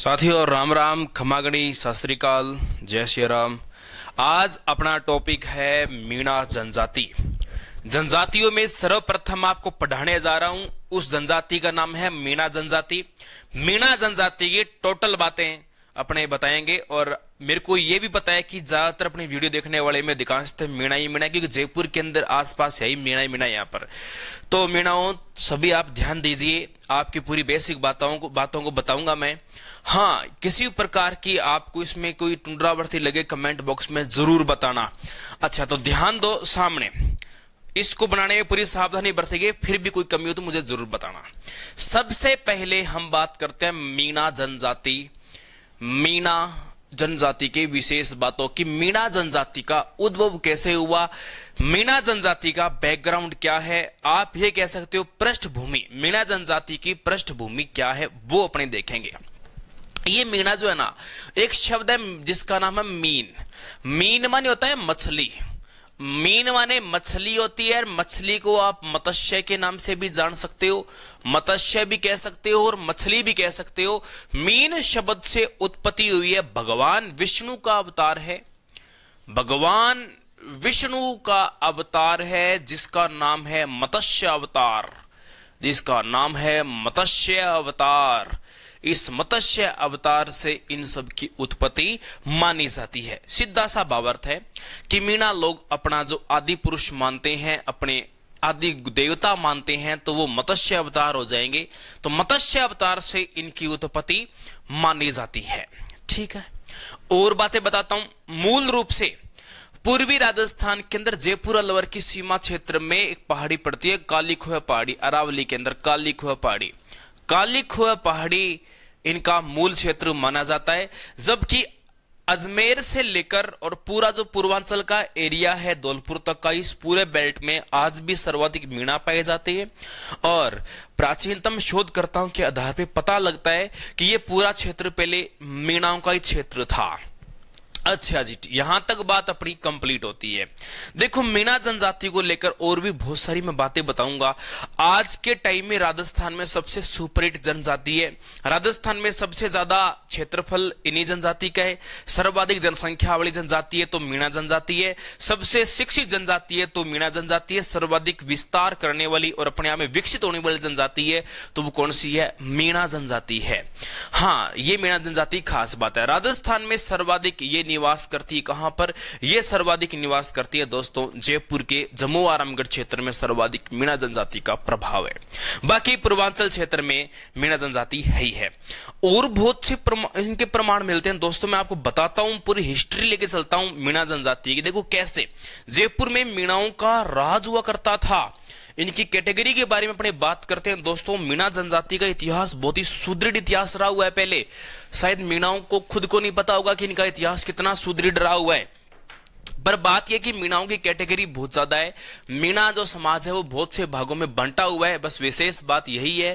साथियों राम राम खमागणी शास्त्रीकाल जय श्री राम आज अपना टॉपिक है मीणा जनजाति जनजातियों में सर्वप्रथम आपको पढ़ाने जा रहा हूं उस जनजाति का नाम है मीणा जनजाति मीणा जनजाति की टोटल बातें अपने बताएंगे और मेरे को ये भी बताया कि ज्यादातर अपनी वीडियो देखने वाले में अधिकांश थे तो मीणा ही मीणा क्योंकि जयपुर के अंदर आसपास है ही मीणा ही मीणा यहाँ पर तो मीणाओं सभी आप ध्यान दीजिए आपकी पूरी बेसिक बातों को बातों को बताऊंगा मैं हाँ किसी प्रकार की आपको इसमें कोई टुंडरावर्थी लगे कमेंट बॉक्स में जरूर बताना अच्छा तो ध्यान दो सामने इसको बनाने में पूरी सावधानी बरतेंगे फिर भी कोई कमी हो तो मुझे जरूर बताना सबसे पहले हम बात करते हैं मीणा जनजाति मीणा जनजाति के विशेष बातों की मीणा जनजाति का उद्भव कैसे हुआ मीणा जनजाति का बैकग्राउंड क्या है आप ये कह सकते हो पृष्ठभूमि मीणा जनजाति की पृष्ठभूमि क्या है वो अपने देखेंगे ये मीना जो है ना एक शब्द है जिसका नाम है मीन मीन माने होता है मछली मीन माने मछली होती है मछली को आप मत्स्य के नाम से भी जान सकते हो मत्स्य भी कह सकते हो और मछली भी कह सकते हो मीन शब्द से उत्पत्ति हुई है भगवान विष्णु का अवतार है भगवान विष्णु का अवतार है जिसका नाम है मत्स्य अवतार जिसका नाम है मत्स्य अवतार इस मत्स्य अवतार से इन सब की उत्पत्ति मानी जाती है सीधा सा भावार्थ है कि मीणा लोग अपना जो आदि पुरुष मानते हैं अपने आदि देवता मानते हैं तो वो मत्स्य अवतार हो जाएंगे तो मत्स्य अवतार से इनकी उत्पत्ति मानी जाती है ठीक है और बातें बताता हूं मूल रूप से पूर्वी राजस्थान के अंदर जयपुर अलवर की सीमा क्षेत्र में एक पहाड़ी पड़ती है काली खोह पहाड़ी अरावली के अंदर काली पहाड़ी काली हुआ पहाड़ी इनका मूल क्षेत्र माना जाता है जबकि अजमेर से लेकर और पूरा जो पूर्वांचल का एरिया है धौलपुर तक का इस पूरे बेल्ट में आज भी सर्वाधिक मीणा पाए जाते हैं और प्राचीनतम शोधकर्ताओं के आधार पर पता लगता है कि यह पूरा क्षेत्र पहले मीणाओं का ही क्षेत्र था अच्छा जी यहां तक बात अपनी कंप्लीट होती है देखो मीना जनजाति को लेकर और भी बहुत सारी मैं बातें बताऊंगा आज के टाइम में राजस्थान में सबसे सुपरहिट जनजाति है राजस्थान में सबसे ज्यादा क्षेत्रफल इन्हीं जनजाति का है सर्वाधिक जनसंख्या वाली जनजाति है तो मीणा जनजाति है सबसे शिक्षित जनजाति है तो मीणा जनजाति है सर्वाधिक विस्तार करने वाली और अपने आप में विकसित होने वाली जनजाति है तो वो कौन सी है मीणा जनजाति है हाँ ये मीणा जनजाति खास बात है राजस्थान में सर्वाधिक ये निवास करती है कहां पर यह सर्वाधिक निवास करती है दोस्तों जयपुर के जम्मू आरामगढ़ क्षेत्र में सर्वाधिक मीणा जनजाति का प्रभाव है बाकी पूर्वांचल क्षेत्र में मीणा जनजाति है ही है और बहुत से इनके प्रमाण मिलते हैं दोस्तों मैं आपको बताता हूं पूरी हिस्ट्री लेके चलता हूं मीणा जनजाति की देखो कैसे जयपुर में मीणाओं का राज हुआ करता था इनकी कैटेगरी के बारे में अपने बात करते हैं दोस्तों मीणा जनजाति का इतिहास बहुत ही सुदृढ़ इतिहास रहा हुआ है पहले शायद मीणाओं को खुद को नहीं पता होगा कि इनका इतिहास कितना सुदृढ़ रहा हुआ है पर बात यह कि मीणाओं की कैटेगरी बहुत ज्यादा है मीणा जो समाज है वो बहुत से भागों में बंटा हुआ है बस विशेष बात यही है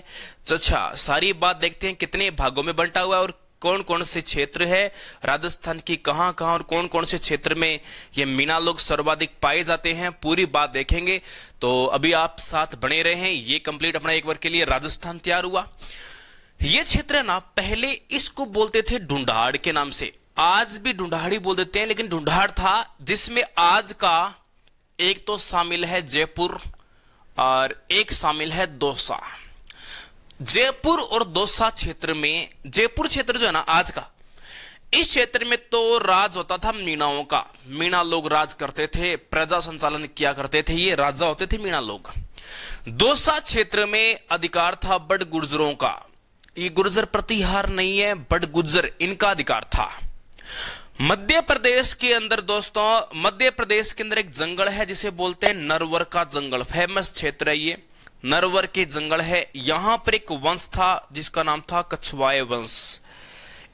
अच्छा सारी बात देखते हैं कितने भागों में बंटा हुआ है और कौन कौन से क्षेत्र है राजस्थान की कहां कहां और कौन कौन से क्षेत्र में ये मीना लोग सर्वाधिक पाए जाते हैं पूरी बात देखेंगे तो अभी आप साथ बने रहे हैं ये कंप्लीट अपना एक बार के लिए राजस्थान तैयार हुआ ये क्षेत्र ना पहले इसको बोलते थे ढूंढाड़ के नाम से आज भी ढूंढाड़ी बोल देते हैं लेकिन ढूंढाड़ था जिसमें आज का एक तो शामिल है जयपुर और एक शामिल है दौसा जयपुर और दौसा क्षेत्र में जयपुर क्षेत्र जो है ना आज का इस क्षेत्र में तो राज होता था मीणाओं का मीणा लोग राज करते थे प्रजा संचालन किया करते थे ये राजा होते थे मीणा लोग दौसा क्षेत्र में अधिकार था बड़ गुर्जरों का ये गुर्जर प्रतिहार नहीं है बड़ गुर्जर इनका अधिकार था मध्य प्रदेश के अंदर दोस्तों मध्य प्रदेश के अंदर एक जंगल है जिसे बोलते हैं नरवर का जंगल फेमस क्षेत्र है ये नरवर के जंगल है यहां पर एक वंश था जिसका नाम था कछवाए वंश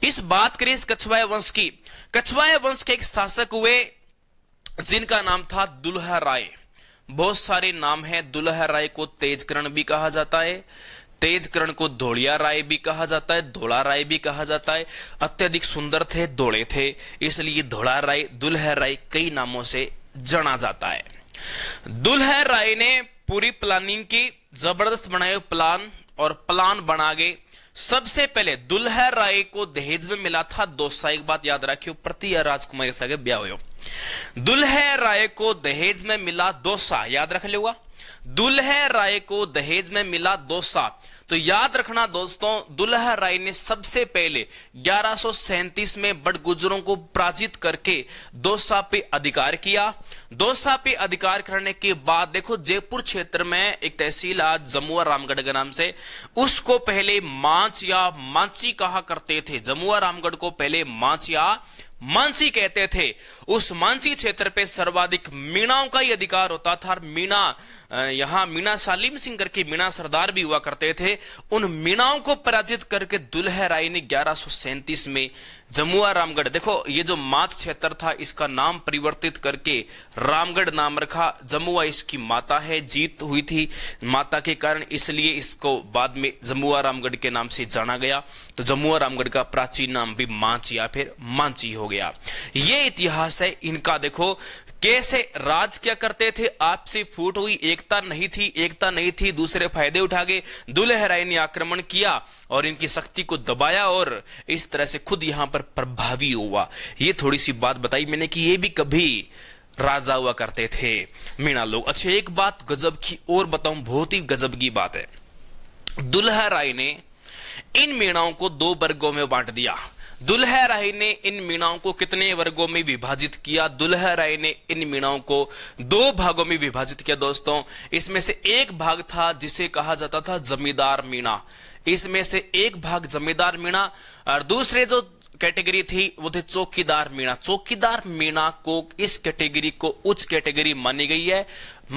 इस बात करें इस कछवाए वंश की कछवाए वंश के एक शासक हुए जिनका नाम था दुल्हा राय बहुत सारे नाम है दुल्हा राय को तेजकरण भी कहा जाता है तेजकरण को धोलिया राय भी कहा जाता है धोला राय भी कहा जाता है अत्यधिक सुंदर थे धोड़े थे इसलिए धोला राय दुल्हा राय कई नामों से जाना जाता है दुल्हा राय ने पूरी प्लानिंग की जबरदस्त बनाए प्लान और प्लान बना गए सबसे पहले दुल्हर राय को दहेज में मिला था दोस्तों एक बात याद रखियो प्रतिया राजकुमार के साथ ब्याह हो दुल्हे राय को दहेज में मिला दोसा याद रख लेगा दुल्हे राय को दहेज में मिला दोसा तो याद रखना दोस्तों दुल्हा राय ने सबसे पहले ग्यारह में बड गुजरों को पराजित करके दोसा पे अधिकार किया दोसा पे अधिकार करने के बाद देखो जयपुर क्षेत्र में एक तहसील आज जमुआ रामगढ़ के नाम से उसको पहले मांच या मांची कहा करते थे जमुआ रामगढ़ को पहले मांच या मानसी कहते थे उस मानसी क्षेत्र पे सर्वाधिक मीणाओं का ही अधिकार होता था और मीणा यहां मीना सालिम सिंह करके मीना सरदार भी हुआ करते थे उन मीनाओं को पराजित करके दुल्हे राय ने ग्यारह में जमुआ रामगढ़ देखो ये जो मात क्षेत्र था इसका नाम परिवर्तित करके रामगढ़ नाम रखा जमुआ इसकी माता है जीत हुई थी माता के कारण इसलिए इसको बाद में जमुआ रामगढ़ के नाम से जाना गया तो जमुआ रामगढ़ का प्राचीन नाम भी मांच या फिर मांची हो गया ये इतिहास है इनका देखो कैसे राज क्या करते थे आपसे फूट हुई एकता नहीं थी एकता नहीं थी दूसरे फायदे उठा गए दुलहराय ने आक्रमण किया और इनकी शक्ति को दबाया और इस तरह से खुद यहां पर प्रभावी हुआ ये थोड़ी सी बात बताई मैंने कि ये भी कभी राजा हुआ करते थे मीणा लोग अच्छा एक बात गजब की और बताऊं बहुत ही गजब की बात है दुल्हराय ने इन मीणाओं को दो वर्गों में बांट दिया दुल्ह राय ने इन मीणाओं को कितने वर्गों में विभाजित किया दुल्ह राय ने इन मीणाओं को दो भागों में विभाजित किया दोस्तों इसमें से एक भाग था जिसे कहा जाता था जमींदार मीणा इसमें से एक भाग जमींदार मीणा और दूसरे जो कैटेगरी थी वो थी चौकीदार मीणा चौकीदार मीणा को इस कैटेगरी को उच्च कैटेगरी मानी गई है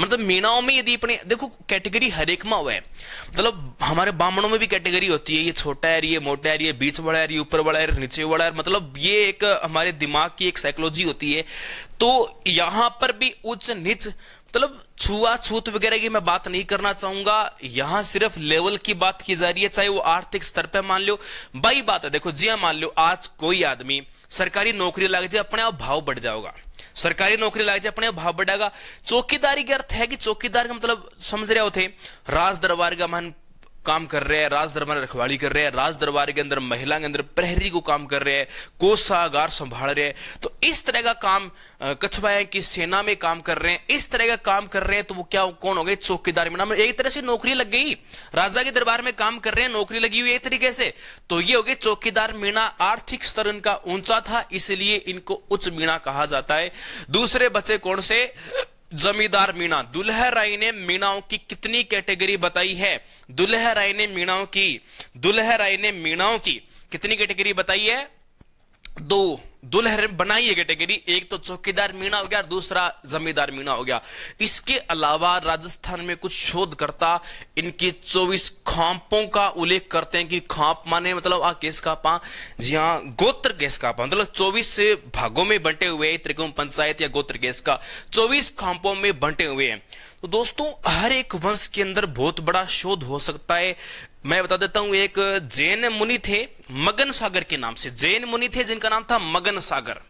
मतलब मीणाओं में यदि अपने देखो कैटेगरी हरेक में हुआ है मतलब हमारे ब्राह्मणों में भी कैटेगरी होती है ये छोटा है ये मोटा है ये बीच बड़ा है ये ऊपर बड़ा है नीचे बड़ा है मतलब ये एक हमारे दिमाग की एक साइकोलॉजी होती है तो यहां पर भी उच्च नीच मतलब छुआ छूत वगैरह की मैं बात नहीं करना चाहूंगा यहां सिर्फ लेवल की बात की जा रही है चाहे वो आर्थिक स्तर पर मान लो बाई बात है देखो जी हाँ, मान लो आज कोई आदमी सरकारी नौकरी लग जाए अपने आप भाव बढ़ जाओगा सरकारी नौकरी लग जाए अपने भाव बढ़ेगा चौकीदारी के अर्थ है कि चौकीदार का मतलब समझ रहे होते राज दरबार का मान काम कर रहे हैं राज दरबार रखवाली कर रहे हैं राज दरबार के अंदर महिला के अंदर प्रहरी को काम कर रहे हैं कोषागार संभाल रहे हैं तो इस तरह का काम कछवाया की सेना में काम कर रहे हैं इस तरह का काम कर रहे हैं तो वो क्या कौन हो गए चौकीदार में नाम एक तरह से नौकरी लग गई राजा के दरबार में काम कर रहे हैं नौकरी लगी हुई एक तरीके से तो ये हो गए चौकीदार मीणा आर्थिक स्तर इनका ऊंचा था इसलिए इनको उच्च मीणा कहा जाता है दूसरे बच्चे कौन से जमींदार मीणा दुल्हराय राय ने मीणाओं की कितनी कैटेगरी बताई है दुल्हराय राय ने मीणाओं की दुल्हराय राय ने मीणाओं की कितनी कैटेगरी बताई है दो दुल्हर बनाई है कैटेगरी एक तो चौकीदार मीणा हो गया और दूसरा जमींदार मीणा हो गया इसके अलावा राजस्थान में कुछ शोधकर्ता इनके 24 खांपों का उल्लेख करते हैं कि खांप माने मतलब आ केस का पा जी हाँ गोत्र केस का पा मतलब 24 भागों में बंटे हुए हैं त्रिकोण पंचायत या गोत्र केस का 24 खांपों में बंटे हुए हैं तो दोस्तों हर एक वंश के अंदर बहुत बड़ा शोध हो सकता है मैं बता देता हूं एक जैन मुनि थे मगन सागर के नाम से जैन मुनि थे जिनका नाम था मगन सागर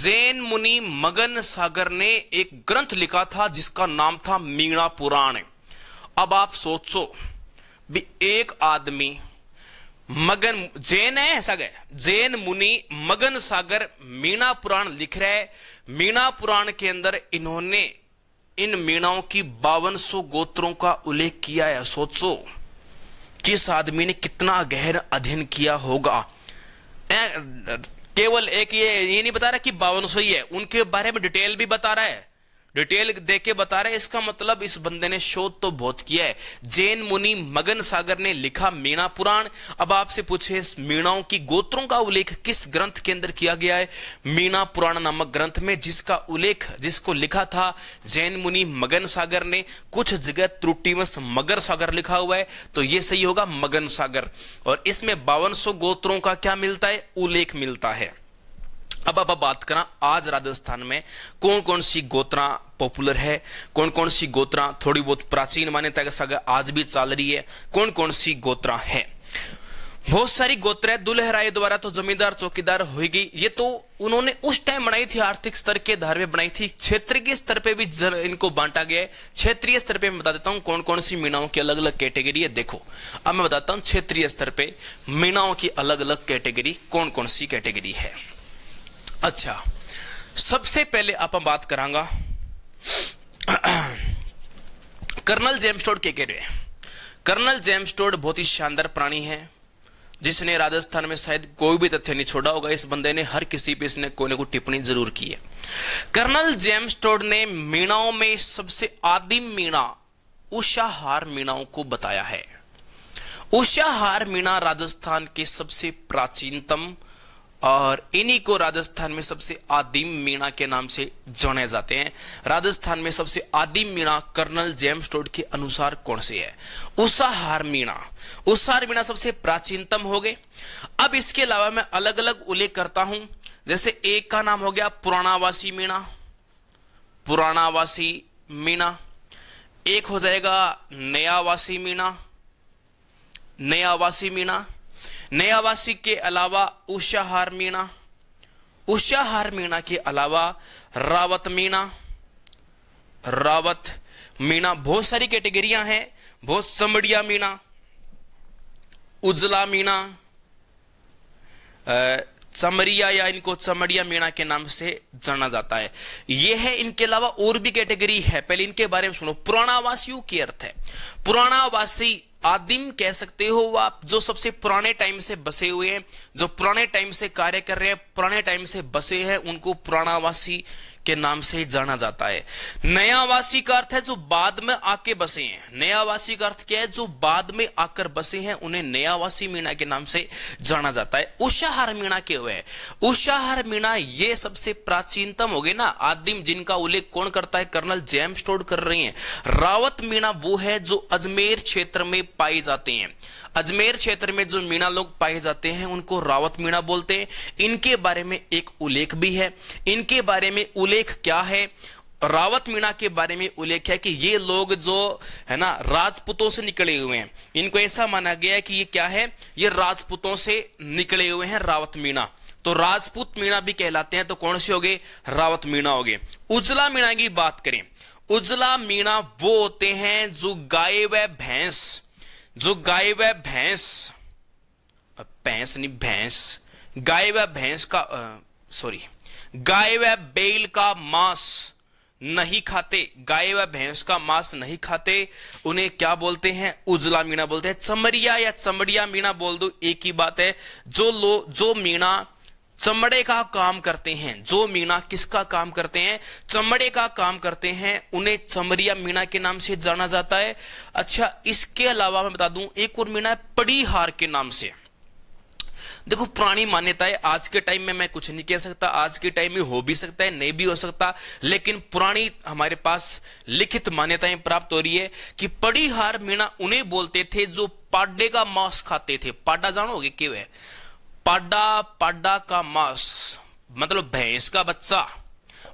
जैन मुनि मगन सागर ने एक ग्रंथ लिखा था जिसका नाम था मीणा पुराण अब आप सोचो भी एक आदमी मगन जैन है ऐसा गए जैन मुनि मगन सागर मीणा पुराण लिख रहा है मीणा पुराण के अंदर इन्होंने इन मीणाओं की बावन सौ गोत्रों का उल्लेख किया है सोचो किस आदमी ने कितना गहन अध्ययन किया होगा केवल एक ये ये नहीं बता रहा कि बावन सौ ही है उनके बारे में डिटेल भी बता रहा है डिटेल देख के बता रहे इसका मतलब इस बंदे ने शोध तो बहुत किया है जैन मुनि मगन सागर ने लिखा मीणा पुराण अब आपसे पूछे इस मीणाओं की गोत्रों का उल्लेख किस ग्रंथ के अंदर किया गया है मीणा पुराण नामक ग्रंथ में जिसका उल्लेख जिसको लिखा था जैन मुनि मगन सागर ने कुछ जगह त्रुटिवश मगर सागर लिखा हुआ है तो यह सही होगा मगन सागर और इसमें बावन गोत्रों का क्या मिलता है उल्लेख मिलता है अब अब बात करा आज राजस्थान में कौन कौन सी गोत्रा पॉपुलर है कौन कौन सी गोत्रा थोड़ी बहुत प्राचीन मान्यता के साथ आज भी चल रही है कौन कौन सी गोत्रा है बहुत सारी गोत्र दुल्हराय द्वारा तो जमींदार चौकीदार होगी ये तो उन्होंने उस टाइम बनाई थी आर्थिक स्तर के आधार बनाई थी क्षेत्र के स्तर पे भी जर इनको बांटा गया है क्षेत्रीय स्तर पे मैं बता देता हूँ कौन कौन सी मीनाओं की अलग अलग कैटेगरी है देखो अब मैं बताता हूँ क्षेत्रीय स्तर पे मीनाओं की अलग अलग कैटेगरी कौन कौन सी कैटेगरी है अच्छा सबसे पहले आप बात करांगा कर्नल जेम्सटोड के कह रहे कर्नल जेम्सटोड बहुत ही शानदार प्राणी है जिसने राजस्थान में शायद कोई भी तथ्य नहीं छोड़ा होगा इस बंदे ने हर किसी पे इसने कोई ना कोई टिप्पणी जरूर की है कर्नल जेमस्टोड ने मीणाओं में सबसे आदिम मीणा उषाहार मीणाओं को बताया है उषाहार मीणा राजस्थान के सबसे प्राचीनतम और इन्हीं को राजस्थान में सबसे आदिम मीणा के नाम से जाने जाते हैं राजस्थान में सबसे आदिम मीणा कर्नल जेम्स टोड के अनुसार कौन से है उषाहार मीणा उषाहार मीणा सबसे प्राचीनतम हो गए अब इसके अलावा मैं अलग अलग उल्लेख करता हूं जैसे एक का नाम हो गया पुराणावासी मीणा पुराणावासी मीणा एक हो जाएगा नयावासी मीणा नयावासी मीणा नयावासी वासी के अलावा उषा हार मीणा उषा हार मीणा के अलावा रावत मीणा रावत मीणा बहुत सारी कैटेगरियां हैं बहुत चमड़िया मीणा उजला मीणा चमरिया या इनको चमड़िया मीणा के नाम से जाना जाता है यह है इनके अलावा और भी कैटेगरी है पहले इनके बारे में सुनो पुराणावासियों की अर्थ है पुराणावासी आदिम कह सकते हो वो आप जो सबसे पुराने टाइम से बसे हुए हैं जो पुराने टाइम से कार्य कर रहे हैं पुराने टाइम से बसे हैं उनको पुराणावासी के नाम से जाना जाता है नया का अर्थ है जो बाद में आके बसे हैं नया का अर्थ क्या है जो बाद में आकर बसे हैं उन्हें नयावासी मीणा के नाम से जाना जाता है उषाहार मीणा के हुए उषाहार मीणा ये सबसे प्राचीनतम हो गए ना आदिम जिनका उल्लेख कौन करता है कर्नल जेम स्टोड कर रहे हैं रावत मीणा वो है जो अजमेर क्षेत्र में पाए जाते हैं अजमेर क्षेत्र में जो मीणा लोग पाए जाते हैं उनको रावत मीणा बोलते हैं इनके बारे में एक उल्लेख भी है इनके बारे में उल्लेख उल्लेख क्या है रावत मीणा के बारे में उल्लेख है कि ये लोग जो है ना राजपूतों से निकले हुए हैं इनको ऐसा माना गया है कि ये क्या है ये राजपूतों से निकले हुए हैं रावत मीणा तो राजपूत मीणा भी कहलाते हैं तो कौन से हो गए रावत मीणा हो गए उजला मीणा की बात करें उजला मीणा वो होते हैं जो गाय व भैंस जो गाय व भैंस भैंस नहीं भैंस गाय व भैंस का सॉरी गाय व बेल का मांस नहीं खाते गाय व भैंस का मांस नहीं खाते उन्हें क्या बोलते हैं उजला मीणा बोलते हैं चमरिया या चमड़िया मीणा बोल दो एक ही बात है जो लो जो मीणा चमड़े का काम करते हैं जो मीणा किसका काम करते हैं चमड़े का काम करते हैं उन्हें चमरिया मीणा के नाम से जाना जाता है अच्छा इसके अलावा मैं बता दूं एक और मीणा है पड़ीहार के नाम से देखो पुरानी मान्यताएं आज के टाइम में मैं कुछ नहीं कह सकता आज के टाइम में हो भी सकता है नहीं भी हो सकता लेकिन पुरानी हमारे पास लिखित मान्यताएं प्राप्त हो रही है कि पड़ी हार मीणा उन्हें बोलते थे जो पाडे का मांस खाते थे पाडा जानोगे क्यों है पाडा पाडा का मांस मतलब भैंस का बच्चा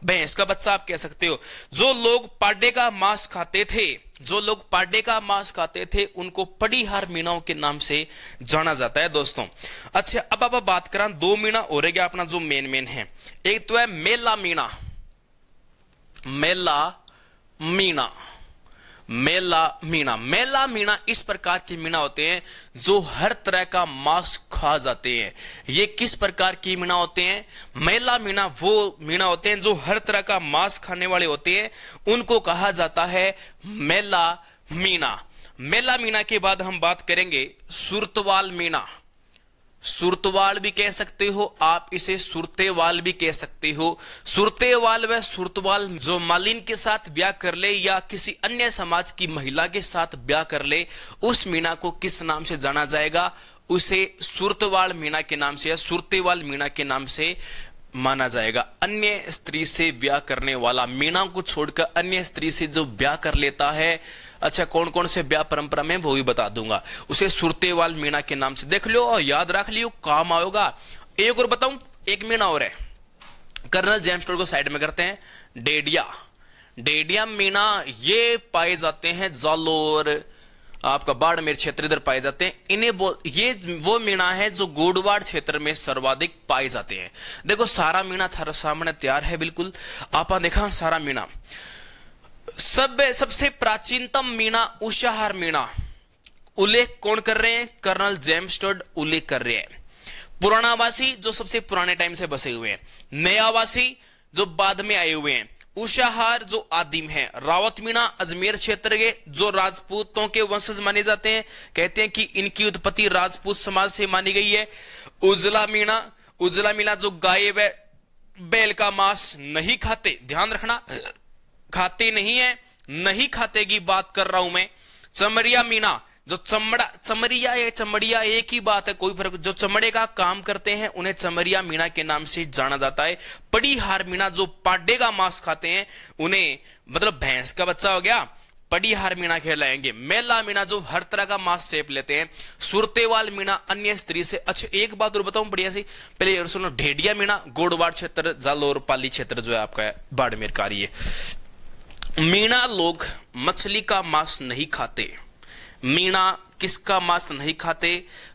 भैंस का बच्चा आप कह सकते हो जो लोग पाडे का मांस खाते थे जो लोग पाडे का मांस खाते थे उनको पड़ीहार मीणाओं के नाम से जाना जाता है दोस्तों अच्छा अब आप बात करा दो मीणा और अपना जो मेन मेन है एक तो है मेला मीणा मेला मीणा मेला मीणा मेला मीणा इस प्रकार की मीणा होते हैं जो हर तरह का मांस खा जाते हैं ये किस प्रकार की मीणा होते हैं मेला मीणा वो मीणा होते हैं जो हर तरह का मांस खाने वाले होते हैं उनको कहा जाता है मेला मीणा मेला मीणा के बाद हम बात करेंगे सुरतवाल मीणा सुरतवाल भी कह सकते हो आप इसे सुरतेवाल भी कह सकते हो सुरतेवाल व सुरतवाल जो मालिन के साथ ब्याह कर ले या किसी अन्य समाज की महिला के साथ ब्याह कर ले उस मीना को किस नाम से जाना जाएगा उसे सुरतवाल मीना के नाम से या सुरतेवाल मीना के नाम से माना जाएगा अन्य स्त्री से ब्याह करने वाला मीना को छोड़कर अन्य स्त्री से जो ब्याह कर लेता है अच्छा कौन कौन से ब्याह परंपरा में वो भी बता दूंगा उसे सुरतेवाल मीणा के नाम से देख लो और याद रख लियो काम आयोगा एक और बताऊं एक मीणा और है कर्नल जेम्स को साइड में करते हैं डेडिया डेडिया मीणा ये पाए जाते हैं जालोर आपका बाड़मेर क्षेत्र इधर पाए जाते हैं इन्हें बोल ये वो मीणा है जो गोडवाड़ क्षेत्र में सर्वाधिक पाए जाते हैं देखो सारा मीणा थारा सामने तैयार है बिल्कुल आपा देखा सारा मीणा सब सबसे प्राचीनतम मीणा उषाहार मीणा उल्लेख कौन कर रहे हैं कर्नल जेम्सटर्ड उल्लेख कर रहे हैं पुरानावासी जो सबसे पुराने टाइम से बसे हुए हैं नयावासी जो बाद में आए हुए हैं उषाहार जो आदिम है रावत मीणा अजमेर क्षेत्र के जो राजपूतों के वंशज माने जाते हैं कहते हैं कि इनकी उत्पत्ति राजपूत समाज से मानी गई है उजला मीणा उजला मीणा जो गाय व बैल का मांस नहीं खाते ध्यान रखना खाते नहीं है नहीं खाते की बात कर रहा हूं मैं चमड़िया मीना जो चमड़ा चमड़िया या चमड़िया एक ही बात है कोई फर्क जो चमड़े का काम करते हैं उन्हें चमड़िया मीना के नाम से जाना जाता है पड़ीहार मीना जो पाडे का मांस खाते हैं उन्हें मतलब भैंस का बच्चा हो गया पड़ीहार मीना कहलाएंगे मेला मीना जो हर तरह का मांस सेप लेते हैं सुरतेवाल मीना अन्य स्त्री से अच्छा एक बात और बताऊं बढ़िया सी पहले सुनो ढेडिया मीना गोडवाड़ क्षेत्र जालोर पाली क्षेत्र जो है आपका बाड़मेर कार्य मीणा लोग मछली का मांस नहीं खाते मीणा किसका मांस नहीं खाते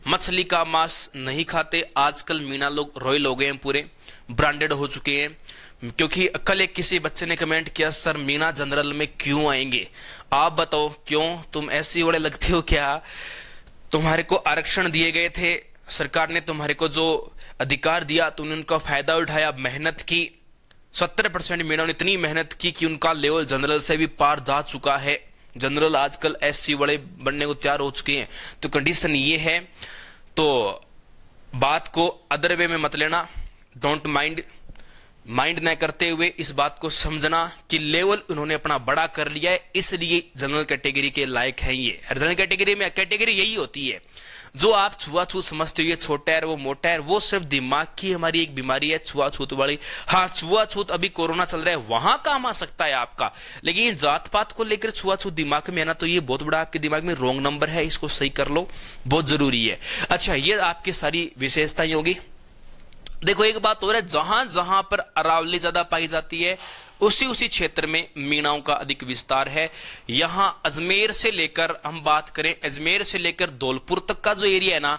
मछली का मांस नहीं खाते आजकल मीणा लोग रॉयल हो गए हैं पूरे ब्रांडेड हो चुके हैं क्योंकि कल एक किसी बच्चे ने कमेंट किया सर मीणा जनरल में क्यों आएंगे आप बताओ क्यों तुम ऐसी ओड़े लगते हो क्या तुम्हारे को आरक्षण दिए गए थे सरकार ने तुम्हारे को जो अधिकार दिया तुमने उनका फायदा उठाया मेहनत की सत्तर परसेंट मेडों ने इतनी मेहनत की कि उनका लेवल जनरल से भी पार जा चुका है जनरल आजकल एस सी वाले बनने को तैयार हो चुके हैं तो कंडीशन ये है तो बात को अदर वे में मत लेना डोंट माइंड माइंड न करते हुए इस बात को समझना कि लेवल उन्होंने अपना बड़ा कर लिया है इसलिए जनरल कैटेगरी के लायक है ये जनरल कैटेगरी में कैटेगरी यही होती है जो आप छुआछूत समझते हो ये छोटा है वो मोटा है वो सिर्फ दिमाग की हमारी एक बीमारी है छुआछूत वाली हाँ छुआछूत अभी कोरोना चल रहा है वहां काम आ सकता है आपका लेकिन जात पात को लेकर छुआछूत दिमाग में आना तो ये बहुत बड़ा आपके दिमाग में रोंग नंबर है इसको सही कर लो बहुत जरूरी है अच्छा ये आपकी सारी विशेषताएं होगी देखो एक बात हो रहा है जहां जहां पर अरावली ज्यादा पाई जाती है उसी उसी क्षेत्र में मीणाओं का अधिक विस्तार है यहां अजमेर से लेकर हम बात करें अजमेर से लेकर धौलपुर तक का जो एरिया है ना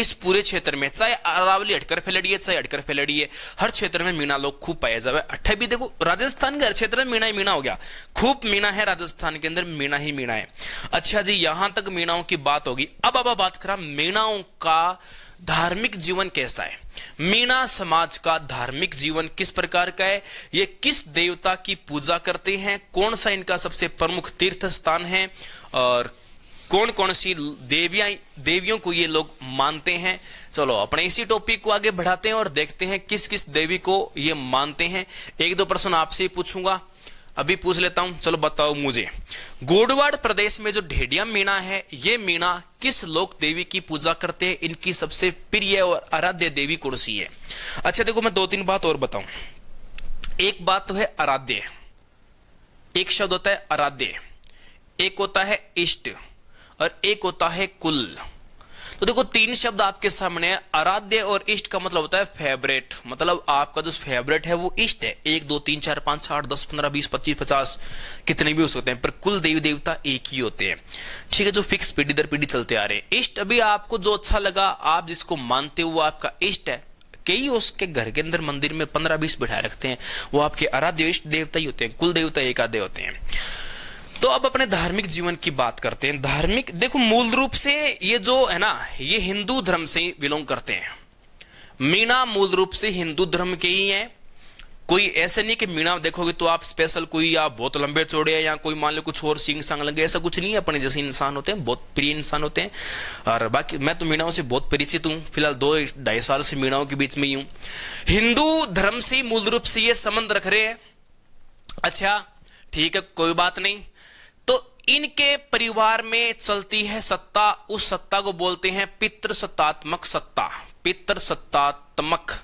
इस पूरे क्षेत्र में चाहे अरावली हटकर फैलड़ी है चाहे हटकर फैलड़ी है हर क्षेत्र में मीणा लोग खूब पाया जाए अट्ठे अच्छा, भी देखो राजस्थान के हर क्षेत्र में मीणा ही मीणा हो गया खूब मीणा है राजस्थान के अंदर मीणा ही मीणा है अच्छा जी यहां तक मीणाओं की बात होगी अब अब बात करा मीणाओं का धार्मिक जीवन कैसा है मीणा समाज का धार्मिक जीवन किस प्रकार का है ये किस देवता की पूजा करते हैं कौन सा इनका सबसे प्रमुख तीर्थ स्थान है और कौन कौन सी देवियां देवियों को ये लोग मानते हैं चलो अपने इसी टॉपिक को आगे बढ़ाते हैं और देखते हैं किस किस देवी को ये मानते हैं एक दो प्रश्न आपसे पूछूंगा अभी पूछ लेता हूं चलो बताओ मुझे गोडवाड़ प्रदेश में जो ढेडिया मीणा है ये मीणा किस लोक देवी की पूजा करते हैं इनकी सबसे प्रिय और आराध्य देवी कौन सी है अच्छा देखो मैं दो तीन बात और बताऊं एक बात तो है आराध्य एक शब्द होता है आराध्य एक होता है इष्ट और एक होता है कुल तो देखो तीन शब्द आपके सामने आराध्य और इष्ट का मतलब होता है फेवरेट मतलब आपका जो फेवरेट है वो इष्ट है एक दो तीन चार पांच आठ दस पंद्रह बीस पच्चीस पचास कितने भी हो सकते हैं पर कुल देवी देवता एक ही होते हैं ठीक है जो फिक्स पीढ़ी दर पीढ़ी चलते आ रहे हैं इष्ट अभी आपको जो अच्छा लगा आप जिसको मानते हो आपका इष्ट है कई उसके घर के अंदर मंदिर में पंद्रह बीस बिठाए रखते हैं वो आपके आराध्य इष्ट देवता ही होते हैं कुल देवता एक आधे होते हैं तो अब अपने धार्मिक जीवन की बात करते हैं धार्मिक देखो मूल रूप से ये जो है ना ये हिंदू धर्म से बिलोंग करते हैं मीणा मूल रूप से हिंदू धर्म के ही हैं कोई ऐसे नहीं कि मीणा देखोगे तो आप स्पेशल कोई आप बहुत लंबे चौड़े हैं या कोई मान लो कुछ और सिंग सांग लगे ऐसा कुछ नहीं है अपने जैसे इंसान होते हैं बहुत प्रिय इंसान होते हैं और बाकी मैं तो मीणाओं से बहुत परिचित हूँ फिलहाल दो ढाई साल से मीणाओं के बीच में ही हूँ हिंदू धर्म से मूल रूप से ये संबंध रख रहे हैं अच्छा ठीक है कोई बात नहीं इनके परिवार में चलती है सत्ता उस सत्ता को बोलते हैं पितृ सत्तात्मक सत्ता पितृ सत्तात्मक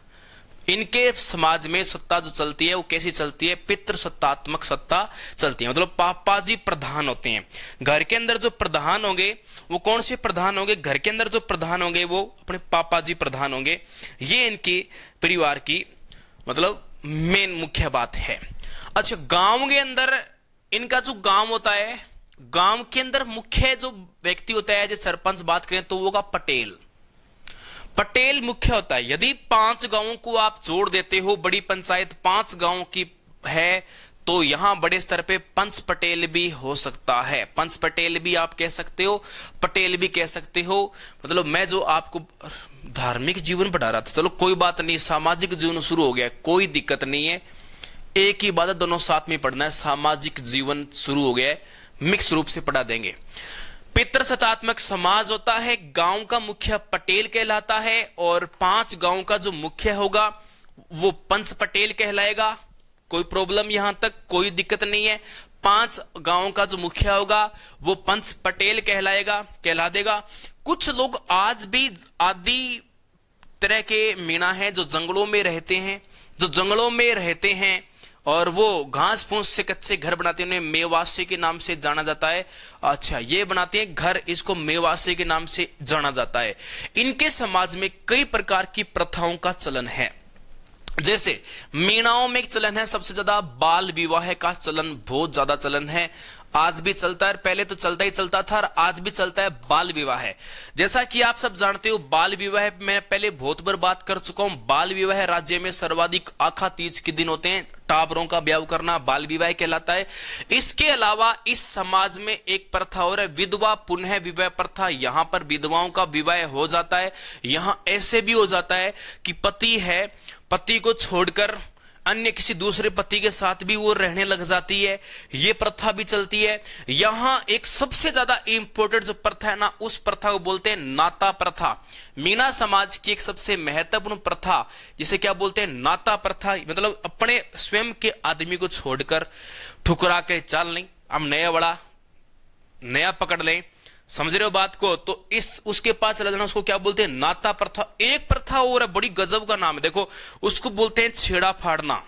इनके समाज में सत्ता जो चलती है वो कैसी चलती है पितृ सत्तात्मक सत्ता चलती है मतलब पापा जी प्रधान होते हैं घर के अंदर जो प्रधान होंगे वो कौन से प्रधान होंगे घर के अंदर जो प्रधान होंगे वो अपने पापा जी प्रधान होंगे ये इनके परिवार की मतलब मेन मुख्य बात है अच्छा गांव के अंदर इनका जो गांव होता है गांव के अंदर मुख्य जो व्यक्ति होता है जैसे सरपंच बात करें तो वो होगा पटेल पटेल मुख्य होता है यदि पांच गांवों को आप जोड़ देते हो बड़ी पंचायत पांच गांवों की है तो यहां बड़े स्तर पे पंच पटेल भी हो सकता है पंच पटेल भी आप कह सकते हो पटेल भी कह सकते हो मतलब मैं जो आपको धार्मिक जीवन बढ़ा रहा था चलो कोई बात नहीं सामाजिक जीवन शुरू हो गया कोई दिक्कत नहीं है एक ही बात दोनों साथ में पढ़ना है सामाजिक जीवन शुरू हो गया है मिक्स रूप से पढ़ा देंगे पितृसतात्मक समाज होता है गांव का मुखिया पटेल कहलाता है और पांच गांव का जो मुखिया होगा वो पंच पटेल कहलाएगा कोई प्रॉब्लम यहां तक कोई दिक्कत नहीं है पांच गांव का जो मुखिया होगा वो पंच पटेल कहलाएगा कहला देगा कुछ लोग आज भी आदि तरह के मीणा हैं जो जंगलों में रहते हैं जो जंगलों में रहते हैं और वो घास फूस से कच्चे घर बनाते हैं उन्हें मेवासी के नाम से जाना जाता है अच्छा ये बनाते हैं घर इसको मेवासी के नाम से जाना जाता है इनके समाज में कई प्रकार की प्रथाओं का चलन है जैसे मीणाओं में एक चलन है सबसे ज्यादा बाल विवाह का चलन बहुत ज्यादा चलन है आज भी चलता है पहले तो चलता ही चलता था और आज भी चलता है बाल विवाह है जैसा कि आप सब जानते हो बाल विवाह मैं पहले बहुत बार बात कर चुका हूं बाल विवाह राज्य में सर्वाधिक आखा तीज के दिन होते हैं टाबरों का ब्याह करना बाल विवाह कहलाता है इसके अलावा इस समाज में एक प्रथा और है विधवा पुनः विवाह प्रथा यहां पर विधवाओं का विवाह हो जाता है यहां ऐसे भी हो जाता है कि पति है पति को छोड़कर अन्य किसी दूसरे पति के साथ भी वो रहने लग जाती है ये प्रथा भी चलती है यहां एक सबसे ज्यादा इंपोर्टेंट जो प्रथा है ना उस प्रथा को बोलते हैं नाता प्रथा मीना समाज की एक सबसे महत्वपूर्ण प्रथा जिसे क्या बोलते हैं नाता प्रथा मतलब अपने स्वयं के आदमी को छोड़कर ठुकरा के चाल नहीं हम नया बड़ा नया पकड़ लें समझ रहे हो बात को तो इस उसके पास चला जाना उसको क्या बोलते हैं नाता प्रथा एक प्रथा और है बड़ी गजब का नाम है देखो उसको बोलते हैं छेड़ा फाड़ना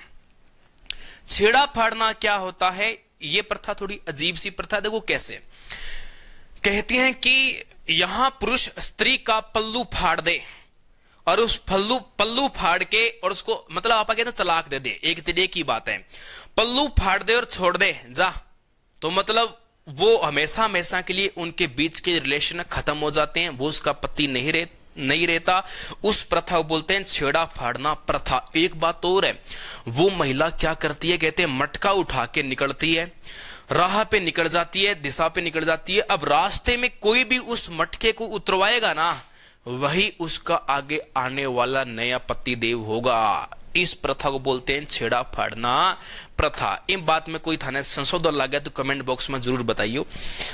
छेड़ा फाड़ना क्या होता है ये प्रथा थोड़ी अजीब सी प्रथा देखो कैसे कहती हैं कि यहां पुरुष स्त्री का पल्लू फाड़ दे और उस पल्लू पल्लू फाड़ के और उसको मतलब आपा कहते हैं तलाक दे दे एक तरीके तो की बात है पल्लू फाड़ दे और छोड़ दे जा तो मतलब वो हमेशा हमेशा के लिए उनके बीच के रिलेशन खत्म हो जाते हैं वो उसका पति नहीं रह नहीं रहता उस प्रथा को बोलते हैं छेड़ा फाड़ना प्रथा एक बात और है वो महिला क्या करती है कहते हैं मटका उठा के निकलती है राह पे निकल जाती है दिशा पे निकल जाती है अब रास्ते में कोई भी उस मटके को उतरवाएगा ना वही उसका आगे आने वाला नया पति देव होगा इस प्रथा को बोलते हैं छेड़ा फाड़ना प्रथा इन बात में कोई थाने संशोधन लगा तो कमेंट बॉक्स में जरूर बताइयो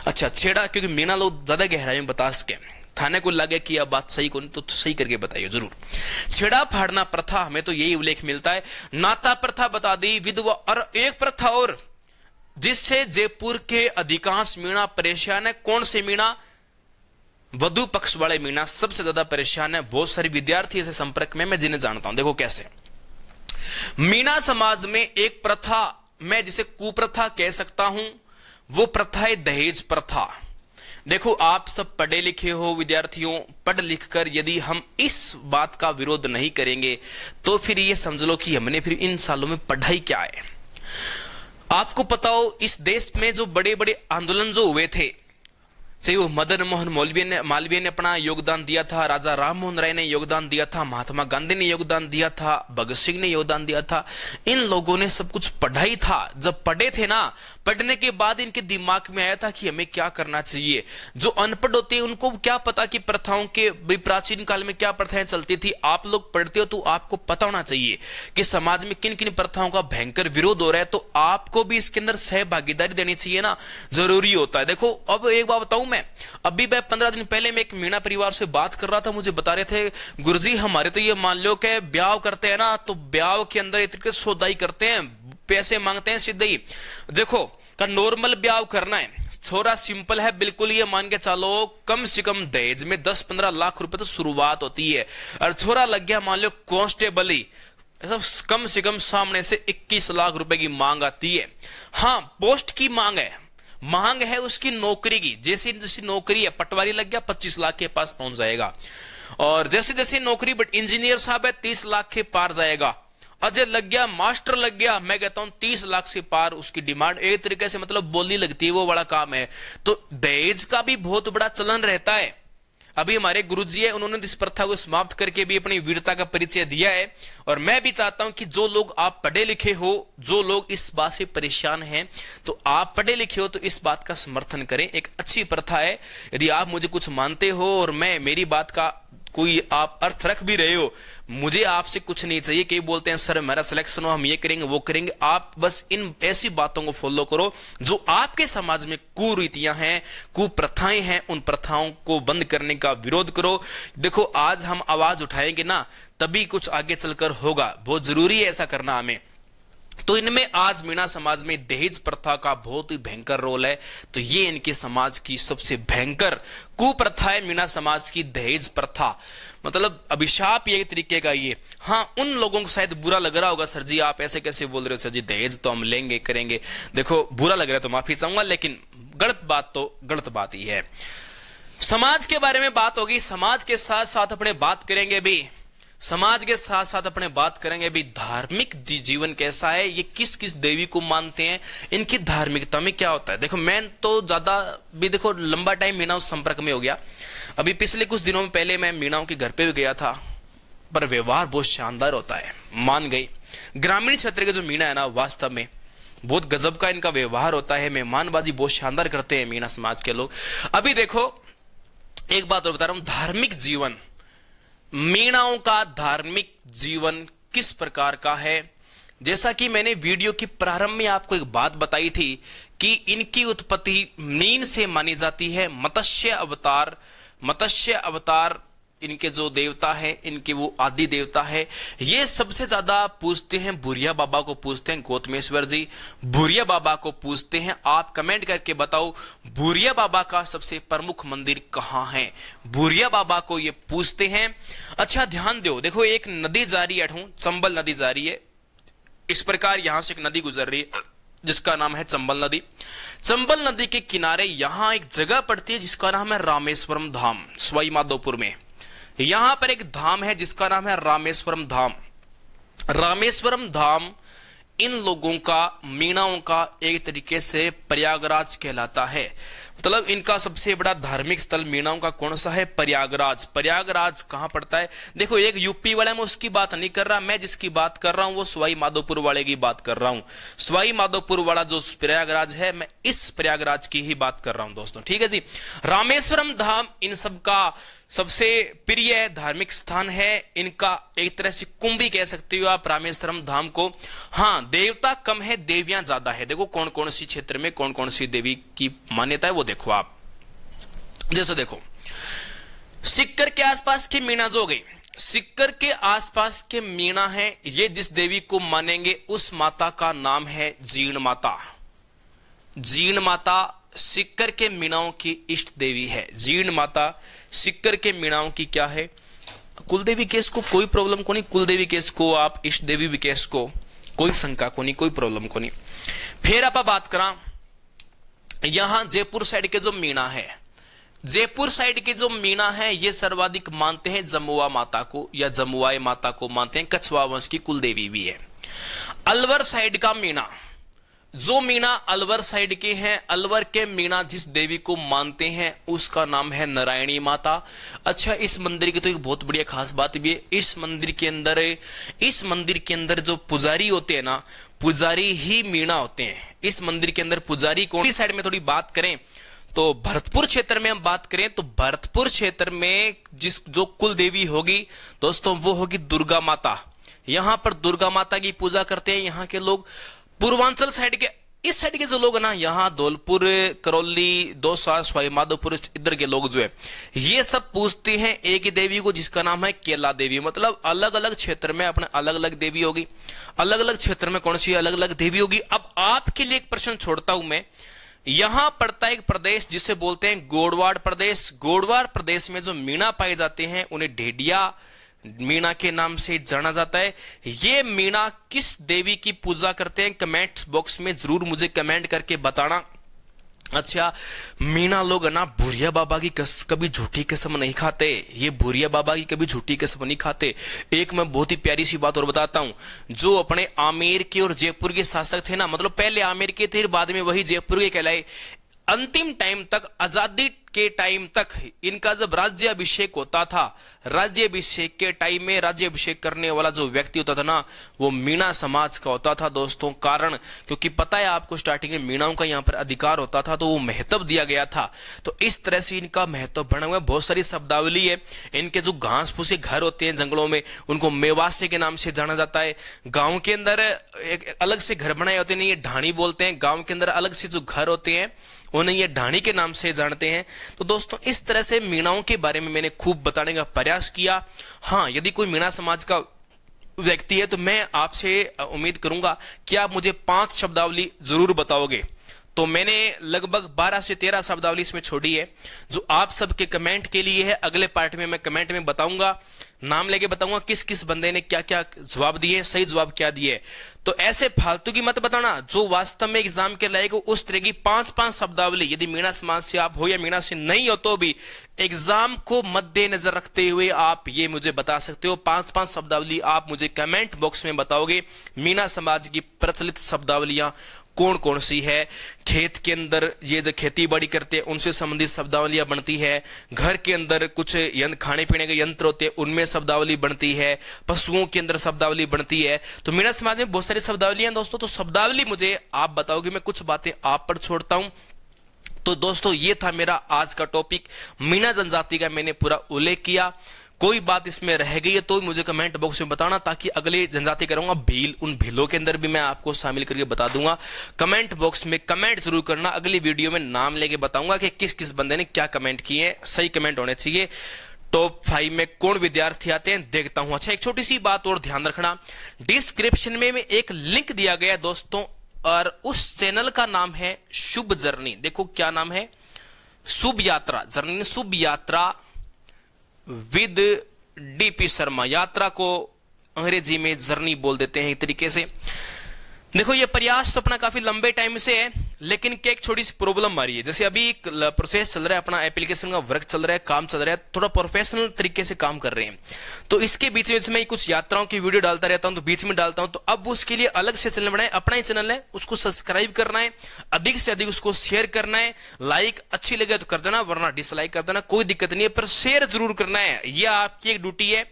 अच्छा छेड़ा क्योंकि मीना लोग ज्यादा गहराई में बता सके थाने को लगे कि यह बात सही को नहीं तो सही करके बताइए जरूर छेड़ा फाड़ना प्रथा हमें तो यही उल्लेख मिलता है नाता प्रथा बता दी विधवा और एक प्रथा और जिससे जयपुर के अधिकांश मीणा परेशान है कौन से मीणा वधु पक्ष वाले मीणा सबसे ज्यादा परेशान है बहुत सारे विद्यार्थी ऐसे संपर्क में मैं जिन्हें जानता हूं देखो कैसे मीणा समाज में एक प्रथा मैं जिसे कुप्रथा कह सकता हूं वो प्रथा है दहेज प्रथा देखो आप सब पढ़े लिखे हो विद्यार्थियों पढ़ लिख कर यदि हम इस बात का विरोध नहीं करेंगे तो फिर ये समझ लो कि हमने फिर इन सालों में पढ़ाई क्या है आपको पता हो इस देश में जो बड़े बड़े आंदोलन जो हुए थे से वो मदन मोहन मौलवी ने मालवीय ने अपना योगदान दिया था राजा राम मोहन राय ने योगदान दिया था महात्मा गांधी ने योगदान दिया था भगत सिंह ने योगदान दिया था इन लोगों ने सब कुछ पढ़ाई था जब पढ़े थे ना पढ़ने के बाद इनके दिमाग में आया था कि हमें क्या करना चाहिए जो अनपढ़ होते हैं उनको क्या पता कि प्रथाओं के प्राचीन काल में क्या प्रथाएं चलती थी आप लोग पढ़ते हो तो आपको पता होना चाहिए कि समाज में किन किन प्रथाओं का भयंकर विरोध हो रहा है तो आपको भी इसके अंदर सहभागीदारी देनी चाहिए ना जरूरी होता है देखो अब एक बात बताऊ मैं अभी मैं पंद्रह दिन पहले मैं एक मीणा परिवार से बात कर रहा था मुझे बता रहे थे गुरु हमारे तो ये मान लो कि ब्याह करते हैं ना तो ब्याह के अंदर इतने तो सौदाई करते हैं पैसे मांगते हैं सीधे ही देखो का नॉर्मल ब्याह करना है छोरा सिंपल है बिल्कुल ये मान के चलो कम से कम दहेज में दस पंद्रह लाख रुपए तो शुरुआत होती है और छोरा लग गया मान लो कॉन्स्टेबल ही सब कम से कम सामने से 21 लाख रुपए की मांग आती है हाँ पोस्ट की मांग है मांग है उसकी नौकरी की जैसे जैसी नौकरी है पटवारी लग गया पच्चीस लाख के पास पहुंच जाएगा और जैसे जैसे नौकरी बट इंजीनियर साहब है तीस लाख के पार जाएगा अजय लग गया मास्टर लग गया मैं कहता हूं तीस लाख से पार उसकी डिमांड एक तरीके से मतलब बोली लगती है वो बड़ा काम है तो दहेज का भी बहुत बड़ा चलन रहता है अभी हमारे गुरु जी है उन्होंने इस प्रथा को समाप्त करके भी अपनी वीरता का परिचय दिया है और मैं भी चाहता हूं कि जो लोग आप पढ़े लिखे हो जो लोग इस बात से परेशान हैं तो आप पढ़े लिखे हो तो इस बात का समर्थन करें एक अच्छी प्रथा है यदि आप मुझे कुछ मानते हो और मैं मेरी बात का कोई आप अर्थ रख भी रहे हो मुझे आपसे कुछ नहीं चाहिए कई बोलते हैं सर मेरा सिलेक्शन हो हम ये करेंगे वो करेंगे आप बस इन ऐसी बातों को फॉलो करो जो आपके समाज में कुरीतियां हैं कुप्रथाएं हैं उन प्रथाओं को बंद करने का विरोध करो देखो आज हम आवाज उठाएंगे ना तभी कुछ आगे चलकर होगा बहुत जरूरी है ऐसा करना हमें तो इनमें आज मीणा समाज में दहेज प्रथा का बहुत ही भयंकर रोल है तो ये इनके समाज की सबसे भयंकर कुप्रथा है मीणा समाज की दहेज प्रथा मतलब अभिशाप ये तरीके का ये हाँ उन लोगों को शायद बुरा लग रहा होगा सर जी आप ऐसे कैसे बोल रहे हो सर जी दहेज तो हम लेंगे करेंगे देखो बुरा लग रहा है तो माफी चाहूंगा लेकिन गलत बात तो गलत बात ही है समाज के बारे में बात होगी समाज के साथ साथ अपने बात करेंगे भी समाज के साथ साथ अपने बात करेंगे अभी धार्मिक जीवन कैसा है ये किस किस देवी को मानते हैं इनकी धार्मिकता में क्या होता है देखो मैं तो ज्यादा भी देखो लंबा टाइम मीनाऊ संपर्क में हो गया अभी पिछले कुछ दिनों में पहले मैं मीणाओं के घर पे भी गया था पर व्यवहार बहुत शानदार होता है मान गई ग्रामीण क्षेत्र के जो मीना है ना वास्तव में बहुत गजब का इनका व्यवहार होता है मेहमानबाजी बहुत शानदार करते हैं मीना समाज के लोग अभी देखो एक बात और बता रहा हूं धार्मिक जीवन मीणाओं का धार्मिक जीवन किस प्रकार का है जैसा कि मैंने वीडियो के प्रारंभ में आपको एक बात बताई थी कि इनकी उत्पत्ति मीन से मानी जाती है मत्स्य अवतार मत्स्य अवतार इनके जो देवता हैं इनके वो आदि देवता है ये सबसे ज्यादा पूछते हैं बुरिया बाबा को पूछते हैं गौतमेश्वर जी बुरिया बाबा को पूछते हैं आप कमेंट करके बताओ बुरिया बाबा का सबसे प्रमुख मंदिर कहाँ है बुरिया बाबा को ये पूछते हैं अच्छा ध्यान दो देखो एक नदी जा रही है चंबल नदी जा रही है इस प्रकार यहां से एक नदी गुजर रही है जिसका नाम है चंबल नदी चंबल नदी के किनारे यहां एक जगह पड़ती है जिसका नाम है रामेश्वरम धाम स्वाई माधोपुर में यहां पर एक धाम है जिसका नाम है रामेश्वरम धाम रामेश्वरम धाम इन लोगों का मीणाओं का एक तरीके से प्रयागराज कहलाता है मतलब इनका सबसे बड़ा धार्मिक स्थल मीणाओं का कौन सा है प्रयागराज प्रयागराज कहां पड़ता है देखो एक यूपी वाले मैं उसकी बात नहीं कर रहा मैं जिसकी बात कर रहा हूं वो स्वाई माधोपुर वाले की बात कर रहा हूं स्वाई माधोपुर वाला जो प्रयागराज है मैं इस प्रयागराज की ही बात कर रहा हूं दोस्तों ठीक है जी रामेश्वरम धाम इन सबका सबसे प्रिय धार्मिक स्थान है इनका एक तरह से कुंभ कह सकते हो आप रामेश्वरम धाम को हाँ देवता कम है देवियां ज्यादा है देखो कौन कौन सी क्षेत्र में कौन कौन सी देवी की मान्यता है वो देखो आप जैसे देखो सिक्कर के आसपास की मीणा जो गई सिक्कर के आसपास के मीणा है ये जिस देवी को मानेंगे उस माता का नाम है जीर्ण माता जीर्ण माता सिक्कर के मीणाओं की इष्ट देवी है जीर्ण माता सिक्कर के मीणाओं की क्या है कुलदेवी केस को कोई प्रॉब्लम को नहीं कुलदेवी केस को आप इष्ट देवी विकेश को कोई शंका को नहीं कोई प्रॉब्लम को नहीं फिर आप बात करा यहां जयपुर साइड के जो मीणा है जयपुर साइड के जो मीणा है ये सर्वाधिक मानते हैं जमुआ माता को या जमुआई माता को मानते हैं कछवा वंश की कुलदेवी भी है अलवर साइड का मीणा जो मीणा अलवर साइड के हैं अलवर के मीणा जिस देवी को मानते हैं उसका नाम है नारायणी माता अच्छा इस मंदिर की तो एक बहुत बढ़िया खास बात भी है इस मंदिर के अंदर इस मंदिर के अंदर जो पुजारी होते हैं ना पुजारी ही मीणा होते हैं इस मंदिर के अंदर पुजारी कौन साइड में थोड़ी बात करें तो भरतपुर क्षेत्र में हम बात करें तो भरतपुर क्षेत्र में जिस जो कुल देवी होगी दोस्तों वो होगी दुर्गा माता यहां पर दुर्गा माता की पूजा करते हैं यहाँ के लोग पूर्वांचल साइड के इस साइड के जो लोग ना यहाँ धौलपुर करौली दौसा सवाई माधोपुर इधर के लोग जो है ये सब पूछते हैं एक ही देवी को जिसका नाम है केला देवी मतलब अलग अलग क्षेत्र में अपने अलग अलग देवी होगी अलग अलग क्षेत्र में कौन सी अलग अलग देवी होगी अब आपके लिए एक प्रश्न छोड़ता हूं मैं यहां पड़ता एक प्रदेश जिसे बोलते हैं गोडवाड़ प्रदेश गोडवाड़ प्रदेश में जो मीणा पाए जाते हैं उन्हें ढेडिया मीणा के नाम से जाना जाता है ये मीणा किस देवी की पूजा करते हैं कमेंट बॉक्स में जरूर मुझे कमेंट करके बताना अच्छा मीना लोग ना भूरिया बाबा की कस, कभी झूठी कसम नहीं खाते ये भूरिया बाबा की कभी झूठी कसम नहीं खाते एक मैं बहुत ही प्यारी सी बात और बताता हूँ जो अपने आमेर के और जयपुर के शासक थे ना मतलब पहले आमेर के थे बाद में वही जयपुर के कहलाए अंतिम टाइम तक आजादी के टाइम तक इनका जब अभिषेक होता था राज्य अभिषेक के टाइम में राज्य अभिषेक करने वाला जो व्यक्ति होता था ना वो मीणा समाज का होता था दोस्तों कारण क्योंकि पता है आपको स्टार्टिंग में मीणाओं का यहाँ पर अधिकार होता था तो वो महत्व दिया गया था तो इस तरह से इनका महत्व बना हुआ है बहुत सारी शब्दावली है इनके जो घास फूसे घर होते हैं जंगलों में उनको मेवासे के नाम से जाना जाता है गाँव के अंदर एक अलग से घर बनाए होते हैं ये ढाणी बोलते हैं गाँव के अंदर अलग से जो घर होते हैं उन्हें ये ढाणी के नाम से जानते हैं तो दोस्तों इस तरह से मीणाओं के बारे में मैंने खूब बताने का प्रयास किया हाँ यदि कोई मीणा समाज का व्यक्ति है तो मैं आपसे उम्मीद करूंगा कि आप मुझे पांच शब्दावली जरूर बताओगे तो मैंने लगभग 12 से 13 शब्दावली इसमें छोड़ी है जो आप सबके कमेंट के लिए है अगले पार्ट में मैं कमेंट में बताऊंगा नाम लेके बताऊंगा किस किस बंदे ने क्या क्या जवाब दिए सही जवाब क्या दिए तो ऐसे फालतू की मत बताना जो वास्तव में एग्जाम के लायक उस तरह की पांच पांच शब्दावली यदि मीणा समाज से आप हो या मीणा से नहीं हो तो भी एग्जाम को मद्देनजर रखते हुए आप ये मुझे बता सकते हो पांच पांच शब्दावली आप मुझे कमेंट बॉक्स में बताओगे मीणा समाज की प्रचलित शब्दावलियां कौन कौन सी है खेत के अंदर ये जो खेती बाड़ी करते हैं उनसे संबंधित शब्दावलियां बनती है घर के अंदर कुछ यंत्र खाने पीने के यंत्र होते हैं उनमें शब्दावली बनती है पशुओं के अंदर शब्दावली बनती है तो मेरा समाज में बहुत सारी शब्दावलियां दोस्तों तो शब्दावली मुझे आप बताओगे मैं कुछ बातें आप पर छोड़ता हूं तो दोस्तों ये था मेरा आज का टॉपिक मीना जनजाति का मैंने पूरा उल्लेख किया कोई बात इसमें रह गई है तो मुझे कमेंट बॉक्स में बताना ताकि अगले जनजाति करूंगा भील उन भीलों के अंदर भी मैं आपको शामिल करके बता दूंगा कमेंट बॉक्स में कमेंट जरूर करना अगली वीडियो में नाम लेके बताऊंगा कि किस किस बंदे ने क्या कमेंट किए सही कमेंट होने चाहिए टॉप फाइव में कौन विद्यार्थी आते हैं देखता हूं अच्छा एक छोटी सी बात और ध्यान रखना डिस्क्रिप्शन में, में एक लिंक दिया गया है दोस्तों और उस चैनल का नाम है शुभ जर्नी देखो क्या नाम है शुभ यात्रा जर्नी शुभ यात्रा विद डीपी शर्मा यात्रा को अंग्रेजी में जर्नी बोल देते हैं एक तरीके से देखो ये प्रयास तो अपना काफी लंबे टाइम से है लेकिन क्या एक छोटी सी प्रॉब्लम आ रही है जैसे अभी एक प्रोसेस चल रहा है अपना एप्लीकेशन का वर्क चल रहा है काम चल रहा है थोड़ा प्रोफेशनल तरीके से काम कर रहे हैं तो इसके बीच में मैं कुछ यात्राओं की वीडियो डालता रहता हूं तो बीच में डालता हूं तो अब उसके लिए अलग से चैनल बनाए अपना ही चैनल है उसको सब्सक्राइब करना है अधिक से अधिक उसको शेयर करना है लाइक अच्छी लगे तो कर देना वरना डिसलाइक कर देना कोई दिक्कत नहीं है पर शेयर जरूर करना है यह आपकी एक ड्यूटी है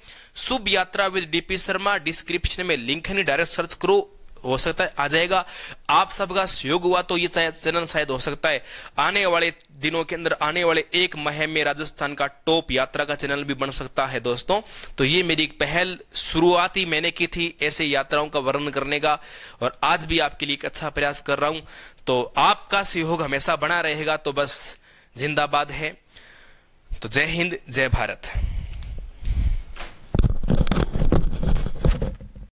शुभ यात्रा विद डीपी शर्मा डिस्क्रिप्शन में लिंक है डायरेक्ट सर्च करो हो सकता है आ जाएगा आप सबका सहयोग हुआ तो ये चैनल शायद हो सकता है आने वाले दिनों के अंदर आने वाले एक माह में राजस्थान का टॉप यात्रा का चैनल भी बन सकता है दोस्तों तो ये मेरी एक पहल शुरुआती मैंने की थी ऐसे यात्राओं का वर्णन करने का और आज भी आपके लिए एक अच्छा प्रयास कर रहा हूं तो आपका सहयोग हमेशा बना रहेगा तो बस जिंदाबाद है तो जय हिंद जय भारत